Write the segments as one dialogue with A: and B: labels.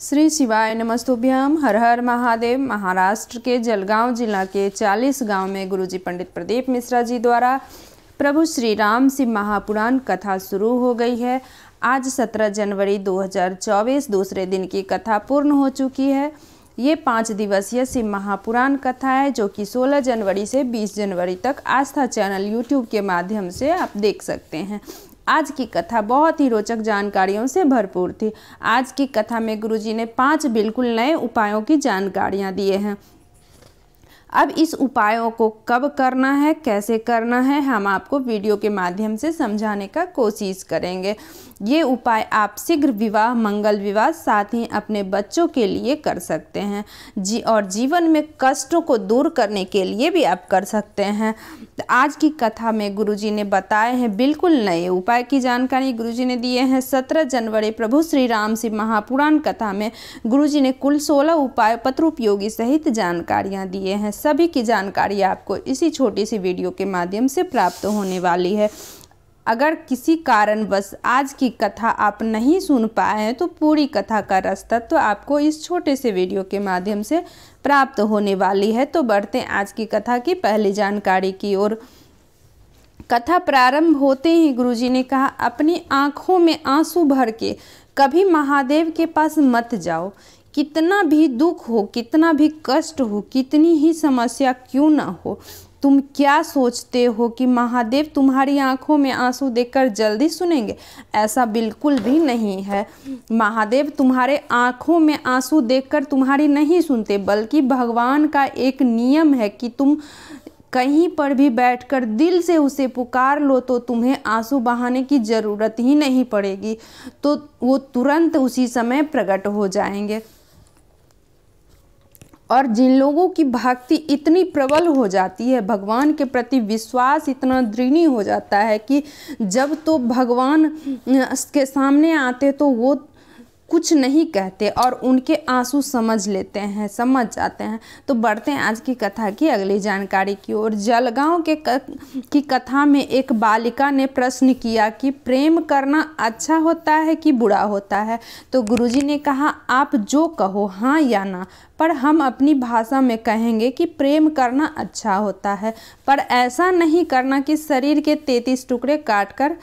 A: श्री शिवाय नमस्तुभ्यम हर हर महादेव महाराष्ट्र के जलगांव जिला के 40 गांव में गुरुजी पंडित प्रदीप मिश्रा जी द्वारा प्रभु श्री राम शिव महापुराण कथा शुरू हो गई है आज 17 जनवरी 2024 दूसरे दिन की कथा पूर्ण हो चुकी है ये पाँच दिवसीय शिव महापुराण कथा है जो कि 16 जनवरी से 20 जनवरी तक आस्था चैनल यूट्यूब के माध्यम से आप देख सकते हैं आज की कथा बहुत ही रोचक जानकारियों से भरपूर थी आज की कथा में गुरुजी ने पांच बिल्कुल नए उपायों की जानकारियाँ दिए हैं अब इस उपायों को कब करना है कैसे करना है हम आपको वीडियो के माध्यम से समझाने का कोशिश करेंगे ये उपाय आप शीघ्र विवाह मंगल विवाह साथ ही अपने बच्चों के लिए कर सकते हैं जी और जीवन में कष्टों को दूर करने के लिए भी आप कर सकते हैं तो आज की कथा में गुरुजी ने बताए हैं बिल्कुल नए उपाय की जानकारी गुरुजी ने दिए हैं सत्रह जनवरी प्रभु श्री राम सिंह महापुराण कथा में गुरु ने कुल सोलह उपाय पत्र उपयोगी सहित जानकारियाँ दिए हैं सभी की जानकारी आपको इसी छोटी सी वीडियो के माध्यम से प्राप्त होने वाली है अगर किसी कारणवश आज की कथा आप नहीं सुन पाए हैं तो पूरी कथा का रास्ता तो आपको इस छोटे से वीडियो के माध्यम से प्राप्त होने वाली है तो बढ़ते आज की कथा की पहली जानकारी की ओर कथा प्रारंभ होते ही गुरुजी ने कहा अपनी आँखों में आंसू भर के कभी महादेव के पास मत जाओ कितना भी दुख हो कितना भी कष्ट हो कितनी ही समस्या क्यों ना हो तुम क्या सोचते हो कि महादेव तुम्हारी आंखों में आंसू देखकर जल्दी सुनेंगे ऐसा बिल्कुल भी नहीं है महादेव तुम्हारे आंखों में आंसू देखकर तुम्हारी नहीं सुनते बल्कि भगवान का एक नियम है कि तुम कहीं पर भी बैठकर दिल से उसे पुकार लो तो तुम्हें आंसू बहाने की ज़रूरत ही नहीं पड़ेगी तो वो तुरंत उसी समय प्रकट हो जाएंगे और जिन लोगों की भक्ति इतनी प्रबल हो जाती है भगवान के प्रति विश्वास इतना दृढ़ी हो जाता है कि जब तो भगवान के सामने आते तो वो कुछ नहीं कहते और उनके आंसू समझ लेते हैं समझ जाते हैं तो बढ़ते हैं आज की कथा की अगली जानकारी की ओर जलगांव के क, की कथा में एक बालिका ने प्रश्न किया कि प्रेम करना अच्छा होता है कि बुरा होता है तो गुरुजी ने कहा आप जो कहो हाँ या ना पर हम अपनी भाषा में कहेंगे कि प्रेम करना अच्छा होता है पर ऐसा नहीं करना कि शरीर के तैतीस टुकड़े काट कर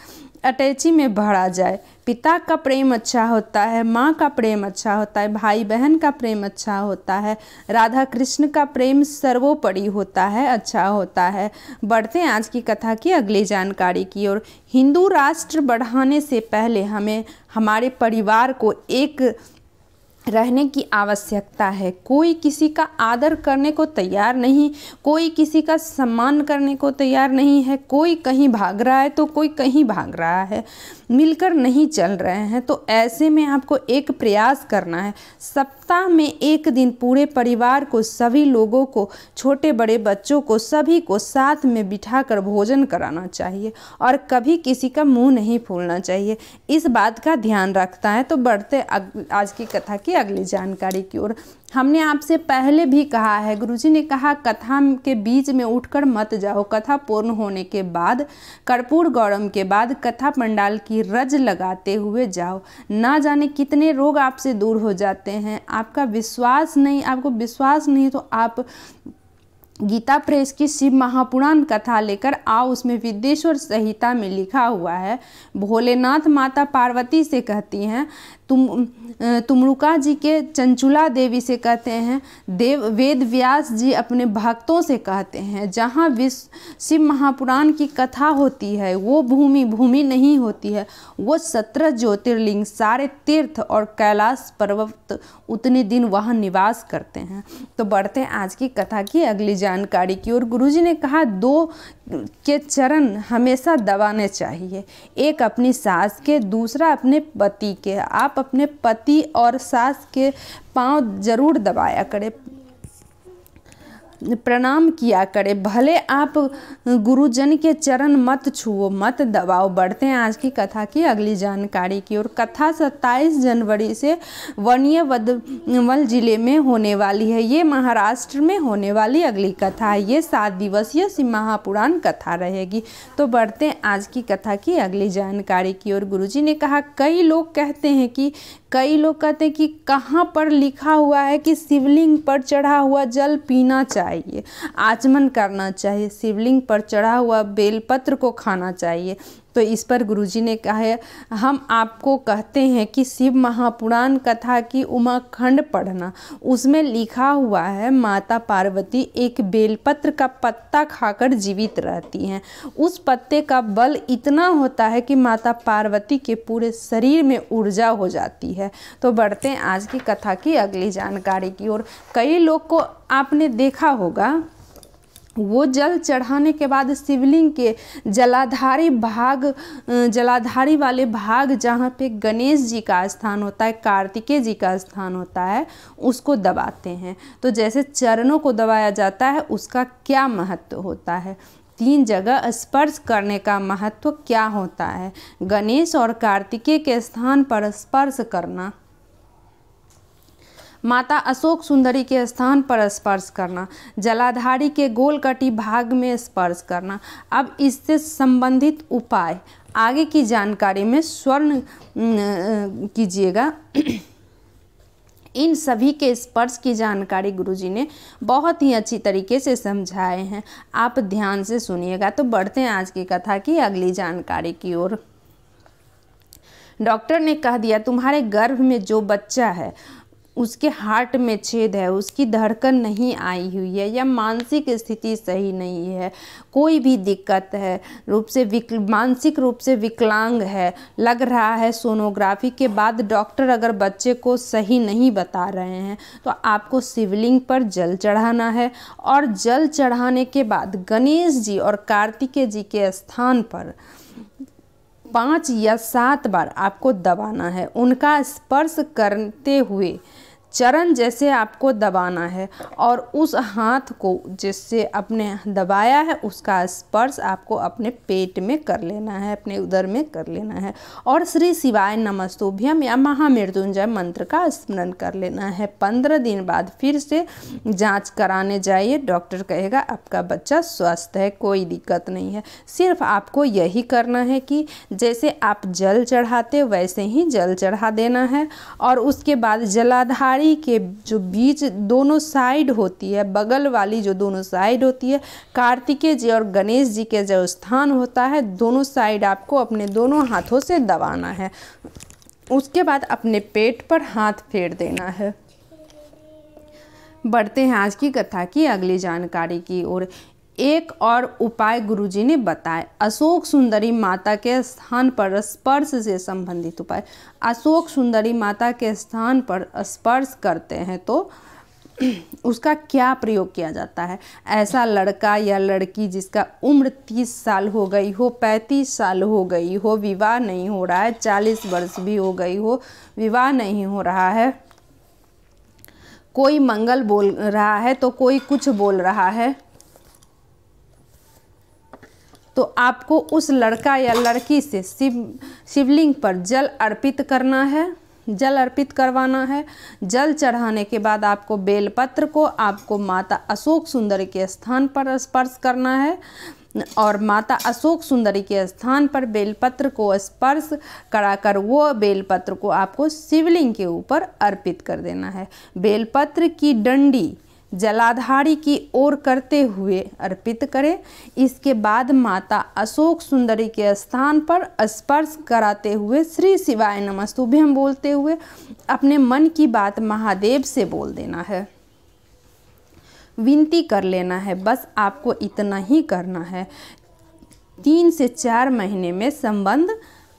A: अटैची में भरा जाए पिता का प्रेम अच्छा होता है माँ का प्रेम अच्छा होता है भाई बहन का प्रेम अच्छा होता है राधा कृष्ण का प्रेम सर्वोपरि होता है अच्छा होता है बढ़ते हैं आज की कथा की अगली जानकारी की ओर हिंदू राष्ट्र बढ़ाने से पहले हमें हमारे परिवार को एक रहने की आवश्यकता है कोई किसी का आदर करने को तैयार नहीं कोई किसी का सम्मान करने को तैयार नहीं है कोई कहीं भाग रहा है तो कोई कहीं भाग रहा है मिलकर नहीं चल रहे हैं तो ऐसे में आपको एक प्रयास करना है सप्ताह में एक दिन पूरे परिवार को सभी लोगों को छोटे बड़े बच्चों को सभी को साथ में बिठा कर भोजन कराना चाहिए और कभी किसी का मुँह नहीं फूलना चाहिए इस बात का ध्यान रखता है तो बढ़ते आज की कथा की अगली जानकारी की ओर हमने आपसे पहले भी कहा है गुरुजी ने कहा कथा के बीच में उठकर मत जाओ कथा पूर्ण होने के बाद कर्पूर गौरम के बाद कथा पंडाल की रज लगाते हुए जाओ ना जाने कितने रोग आपसे दूर हो जाते हैं आपका विश्वास नहीं आपको विश्वास नहीं तो आप गीता प्रेस की शिव महापुराण कथा लेकर आओ उसमें विद्येश्वर संहिता में लिखा हुआ है भोलेनाथ माता पार्वती से कहती हैं तुम तुमरुका जी के चंचुला देवी से कहते हैं देव वेद व्यास जी अपने भक्तों से कहते हैं जहाँ विश्व शिव महापुराण की कथा होती है वो भूमि भूमि नहीं होती है वो सत्रह ज्योतिर्लिंग सारे तीर्थ और कैलाश पर्वत उतने दिन वहाँ निवास करते हैं तो बढ़ते हैं आज की कथा की अगली जानकारी की और गुरु जी ने कहा दो के चरण हमेशा दबाने चाहिए एक अपनी सास के दूसरा अपने पति के आप अपने पति और सास के पांव जरूर दबाया करें प्रणाम किया करें भले आप गुरुजन के चरण मत छुओ मत दबाओ बढ़ते हैं आज की कथा की अगली जानकारी की और कथा 27 जनवरी से वनीय वल जिले में होने वाली है ये महाराष्ट्र में होने वाली अगली कथा है ये सात दिवसीय सी महापुराण कथा रहेगी तो बढ़ते हैं आज की कथा की अगली जानकारी की और गुरुजी ने कहा कई लोग कहते हैं कि कई लोग कहते हैं कि कहाँ पर लिखा हुआ है कि शिवलिंग पर चढ़ा हुआ जल पीना चाहिए आचमन करना चाहिए शिवलिंग पर चढ़ा हुआ बेलपत्र को खाना चाहिए तो इस पर गुरुजी ने कहा है हम आपको कहते हैं कि शिव महापुराण कथा की उमाखंड पढ़ना उसमें लिखा हुआ है माता पार्वती एक बेलपत्र का पत्ता खाकर जीवित रहती हैं उस पत्ते का बल इतना होता है कि माता पार्वती के पूरे शरीर में ऊर्जा हो जाती है तो बढ़ते हैं आज की कथा की अगली जानकारी की ओर कई लोग को आपने देखा होगा वो जल चढ़ाने के बाद शिवलिंग के जलाधारी भाग जलाधारी वाले भाग जहाँ पे गणेश जी का स्थान होता है कार्तिकेय जी का स्थान होता है उसको दबाते हैं तो जैसे चरणों को दबाया जाता है उसका क्या महत्व होता है तीन जगह स्पर्श करने का महत्व क्या होता है गणेश और कार्तिकेय के स्थान पर स्पर्श करना माता अशोक सुंदरी के स्थान पर स्पर्श करना जलाधारी के गोलकटी भाग में स्पर्श करना अब इससे संबंधित उपाय आगे की जानकारी में स्वर्ण कीजिएगा इन सभी के स्पर्श की जानकारी गुरुजी ने बहुत ही अच्छी तरीके से समझाए हैं आप ध्यान से सुनिएगा तो बढ़ते हैं आज की कथा की अगली जानकारी की ओर डॉक्टर ने कह दिया तुम्हारे गर्भ में जो बच्चा है उसके हार्ट में छेद है उसकी धड़कन नहीं आई हुई है या मानसिक स्थिति सही नहीं है कोई भी दिक्कत है रूप से विक मानसिक रूप से विकलांग है लग रहा है सोनोग्राफी के बाद डॉक्टर अगर बच्चे को सही नहीं बता रहे हैं तो आपको शिवलिंग पर जल चढ़ाना है और जल चढ़ाने के बाद गणेश जी और कार्तिकेय जी के स्थान पर पाँच या सात बार आपको दबाना है उनका स्पर्श करते हुए चरण जैसे आपको दबाना है और उस हाथ को जिससे अपने दबाया है उसका स्पर्श आपको अपने पेट में कर लेना है अपने उदर में कर लेना है और श्री शिवाय नमस्तुभ्यम या महामृत्युंजय मंत्र का स्मरण कर लेना है पंद्रह दिन बाद फिर से जांच कराने जाइए डॉक्टर कहेगा आपका बच्चा स्वस्थ है कोई दिक्कत नहीं है सिर्फ आपको यही करना है कि जैसे आप जल चढ़ाते वैसे ही जल चढ़ा देना है और उसके बाद जलाधारी कलाई के जो बीच दोनों साइड होती है बगल वाली जो दोनों साइड होती है कार्तिकेय जी और गणेश जी के जो स्थान होता है दोनों साइड आपको अपने दोनों हाथों से दबाना है उसके बाद अपने पेट पर हाथ फेर देना है बढ़ते हैं आज की कथा की अगली जानकारी की ओर एक और उपाय गुरुजी ने बताए अशोक सुंदरी माता के स्थान पर स्पर्श से संबंधित उपाय अशोक सुंदरी माता के स्थान पर स्पर्श करते हैं तो उसका क्या प्रयोग किया जाता है ऐसा लड़का या लड़की जिसका उम्र तीस साल हो गई हो पैंतीस साल हो गई हो विवाह नहीं हो रहा है चालीस वर्ष भी हो गई हो विवाह नहीं हो रहा है कोई मंगल बोल रहा है तो कोई कुछ बोल रहा है तो आपको उस लड़का या लड़की से शिव शिवलिंग पर जल अर्पित करना है जल अर्पित करवाना है जल चढ़ाने के बाद आपको बेलपत्र को आपको माता अशोक सुंदरी के स्थान पर स्पर्श करना है और माता अशोक सुंदरी के स्थान पर बेलपत्र को स्पर्श कराकर वो बेलपत्र को आपको शिवलिंग के ऊपर अर्पित कर देना है बेलपत्र की डंडी जलाधारी की ओर करते हुए अर्पित करें इसके बाद माता अशोक सुंदरी के स्थान पर स्पर्श कराते हुए श्री शिवाय हम बोलते हुए अपने मन की बात महादेव से बोल देना है विनती कर लेना है बस आपको इतना ही करना है तीन से चार महीने में संबंध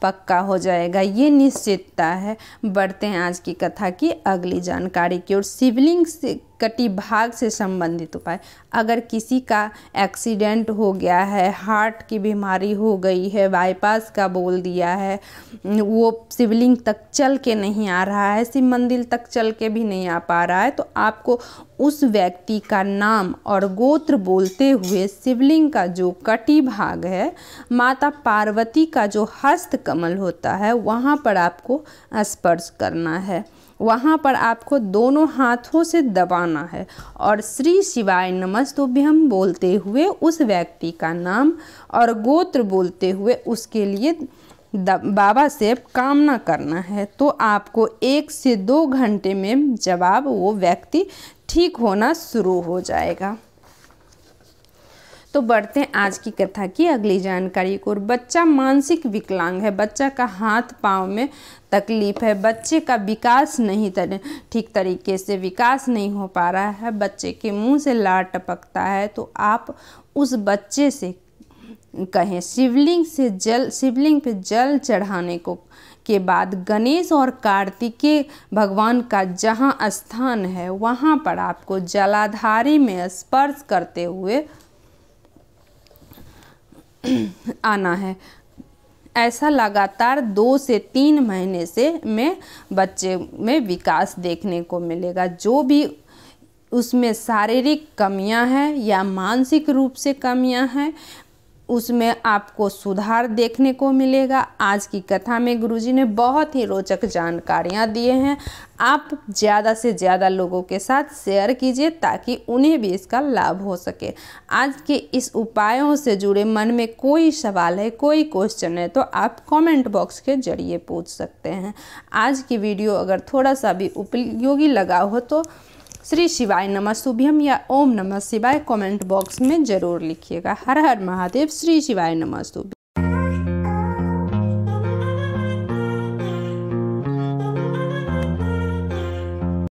A: पक्का हो जाएगा ये निश्चितता है बढ़ते हैं आज की कथा की अगली जानकारी की ओर शिवलिंग से कटिभाग से संबंधित उपाय अगर किसी का एक्सीडेंट हो गया है हार्ट की बीमारी हो गई है बाईपास का बोल दिया है वो शिवलिंग तक चल के नहीं आ रहा है शिव मंदिर तक चल के भी नहीं आ पा रहा है तो आपको उस व्यक्ति का नाम और गोत्र बोलते हुए शिवलिंग का जो कटी भाग है माता पार्वती का जो हस्त कमल होता है वहाँ पर आपको स्पर्श करना है वहाँ पर आपको दोनों हाथों से दबाना है और श्री शिवाय नमस्तुभ्यम बोलते हुए उस व्यक्ति का नाम और गोत्र बोलते हुए उसके लिए बाबा से कामना करना है तो आपको एक से दो घंटे में जवाब वो व्यक्ति ठीक होना शुरू हो जाएगा तो बढ़ते हैं आज की कथा की अगली जानकारी को बच्चा मानसिक विकलांग है बच्चा का हाथ पाँव में तकलीफ है बच्चे का विकास नहीं तर, ठीक तरीके से विकास नहीं हो पा रहा है बच्चे के मुंह से लार टपकता है तो आप उस बच्चे से कहें शिवलिंग से जल शिवलिंग पे जल चढ़ाने को के बाद गणेश और कार्तिकेय भगवान का जहाँ स्थान है वहाँ पर आपको जलाधारी में स्पर्श करते हुए आना है ऐसा लगातार दो से तीन महीने से में बच्चे में विकास देखने को मिलेगा जो भी उसमें शारीरिक कमियां हैं या मानसिक रूप से कमियां हैं उसमें आपको सुधार देखने को मिलेगा आज की कथा में गुरुजी ने बहुत ही रोचक जानकारियाँ दिए हैं आप ज़्यादा से ज़्यादा लोगों के साथ शेयर कीजिए ताकि उन्हें भी इसका लाभ हो सके आज के इस उपायों से जुड़े मन में कोई सवाल है कोई क्वेश्चन है तो आप कमेंट बॉक्स के जरिए पूछ सकते हैं आज की वीडियो अगर थोड़ा सा भी उपयोगी लगा हो तो श्री शिवाय नमः शुभ्यम या ओम नमः शिवाय कमेंट बॉक्स में ज़रूर लिखिएगा हर हर महादेव श्री शिवाय नमः शुभ